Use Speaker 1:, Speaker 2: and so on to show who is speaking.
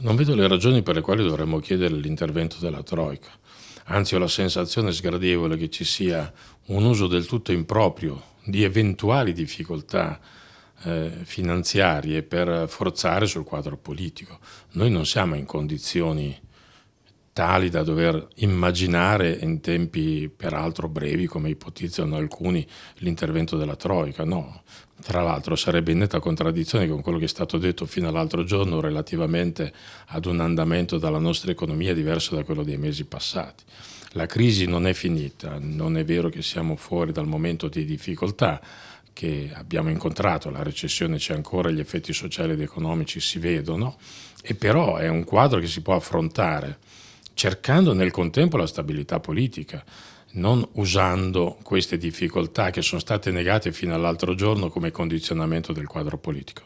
Speaker 1: Non vedo le ragioni per le quali dovremmo chiedere l'intervento della Troica. Anzi, ho la sensazione sgradevole che ci sia un uso del tutto improprio di eventuali difficoltà eh, finanziarie per forzare sul quadro politico. Noi non siamo in condizioni tali da dover immaginare in tempi peraltro brevi, come ipotizzano alcuni, l'intervento della Troica. No, tra l'altro sarebbe in netta contraddizione con quello che è stato detto fino all'altro giorno relativamente ad un andamento della nostra economia diverso da quello dei mesi passati. La crisi non è finita, non è vero che siamo fuori dal momento di difficoltà che abbiamo incontrato, la recessione c'è ancora, gli effetti sociali ed economici si vedono, e però è un quadro che si può affrontare cercando nel contempo la stabilità politica, non usando queste difficoltà che sono state negate fino all'altro giorno come condizionamento del quadro politico.